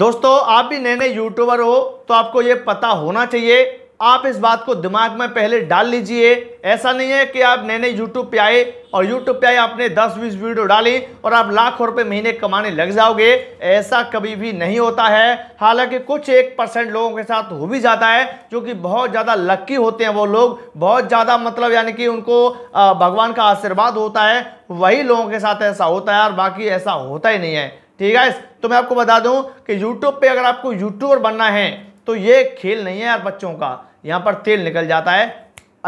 दोस्तों आप भी नए नए यूट्यूबर हो तो आपको ये पता होना चाहिए आप इस बात को दिमाग में पहले डाल लीजिए ऐसा नहीं है कि आप नए नए यूट्यूब पे आए और यूट्यूब पे आए आपने 10-20 वीडियो डाली और आप लाखों रुपए महीने कमाने लग जाओगे ऐसा कभी भी नहीं होता है हालांकि कुछ एक परसेंट लोगों के साथ हो भी जाता है जो कि बहुत ज़्यादा लक्की होते हैं वो लोग बहुत ज़्यादा मतलब यानी कि उनको भगवान का आशीर्वाद होता है वही लोगों के साथ ऐसा होता है और बाकी ऐसा होता ही नहीं है ठीक है तो मैं आपको बता दूं कि यूट्यूब पे अगर आपको यूट्यूबर बनना है तो ये खेल नहीं है यार बच्चों का यहाँ पर तेल निकल जाता है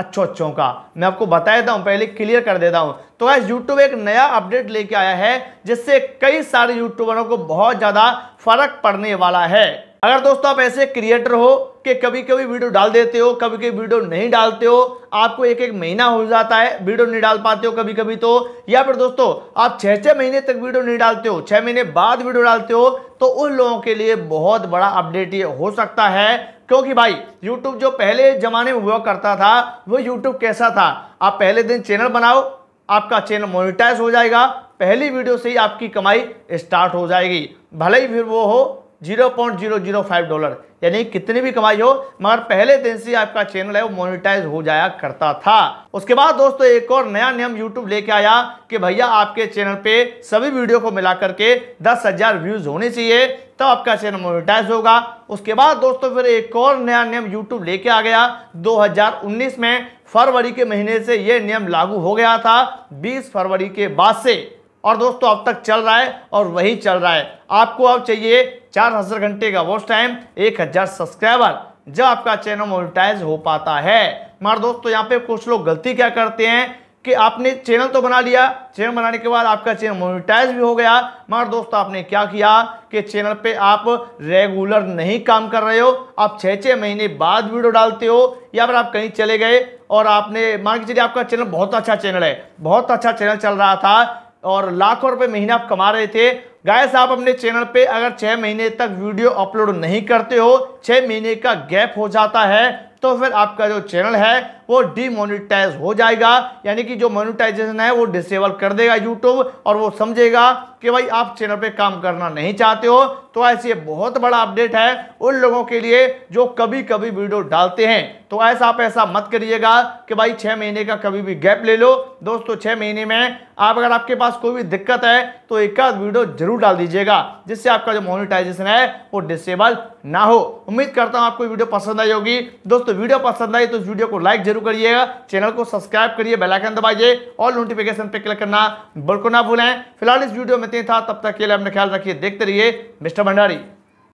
अच्छों अच्छों का मैं आपको बता देता हूँ पहले क्लियर कर देता हूँ तो आज यूट्यूब एक नया अपडेट लेके आया है जिससे कई सारे यूट्यूबरों को बहुत ज़्यादा फर्क पड़ने वाला है अगर दोस्तों आप ऐसे क्रिएटर हो कि कभी कभी वीडियो डाल देते हो कभी कभी वीडियो नहीं डालते हो आपको एक एक महीना हो जाता है वीडियो नहीं डाल पाते हो कभी कभी तो या फिर दोस्तों आप छः छः महीने तक वीडियो नहीं डालते हो छः महीने बाद वीडियो डालते हो तो उन लोगों के लिए बहुत बड़ा अपडेट ये हो सकता है क्योंकि भाई यूट्यूब जो पहले ज़माने में हुआ करता था वो यूट्यूब कैसा था आप पहले दिन चैनल बनाओ आपका चैनल मोनिटाइज हो जाएगा पहली वीडियो से ही आपकी कमाई स्टार्ट हो जाएगी भले ही फिर वो हो 0.005 डॉलर यानी कितनी भी कमाई हो मगर पहले दिन से आपका चैनल है वो मोनिटाइज हो जाया करता था उसके बाद दोस्तों एक और नया नियम यूट्यूब लेके आया कि भैया आपके चैनल पे सभी वीडियो को मिला करके दस हजार व्यूज होने चाहिए तब तो आपका चैनल मोनिटाइज होगा उसके बाद दोस्तों फिर एक और नया नियम यूट्यूब लेके आ गया 2019 में फरवरी के महीने से यह नियम लागू हो गया था बीस फरवरी के बाद से और दोस्तों अब तक चल रहा है और वही चल रहा है आपको अब चाहिए चार हज़ार घंटे का वॉच टाइम एक हज़ार सब्सक्राइबर जब आपका चैनल मोनिटाइज हो पाता है मगर दोस्तों यहाँ पे कुछ लोग गलती क्या करते हैं कि आपने चैनल तो बना लिया चैनल बनाने के बाद आपका चैनल मोनिटाइज भी हो गया मगर दोस्तों आपने क्या किया कि चैनल पे आप रेगुलर नहीं काम कर रहे हो आप छः छः महीने बाद वीडियो डालते हो या फिर आप कहीं चले गए और आपने मान के चलिए आपका चैनल बहुत अच्छा चैनल है बहुत अच्छा चैनल चल रहा था और लाखों रुपए महीना आप कमा रहे थे गायस आप अपने चैनल पे अगर छः महीने तक वीडियो अपलोड नहीं करते हो छः महीने का गैप हो जाता है तो फिर आपका जो चैनल है वो डीमोनिटाइज हो जाएगा यानी कि जो मोनिटाइजेशन है वो डिसेबल कर देगा यूट्यूब और वो समझेगा कि भाई आप चैनल पे काम करना नहीं चाहते हो तो ऐसे बहुत बड़ा अपडेट है उन लोगों के लिए जो कभी कभी वीडियो डालते हैं तो ऐसा आप ऐसा मत करिएगा कि भाई छः महीने का कभी भी गैप ले लो दोस्तों छः महीने में आप अगर आपके पास कोई भी दिक्कत है तो एक आध वीडियो जरूर डाल दीजिएगा जिससे आपका जो मोनिटाइजेशन है वो डिसेबल ना हो उम्मीद करता हूँ आपको वीडियो पसंद आई होगी दोस्तों वीडियो पसंद आई तो इस वीडियो को लाइक जरूर करिएगा चैनल को सब्सक्राइब करिए बेलाइकन दबाइए और नोटिफिकेशन पर क्लिक करना बिल्कुल ना भूलें फिलहाल इस वीडियो में था तब तक के लिए अपना ख्याल रखिए देखते रहिए मिस्टर भंडारी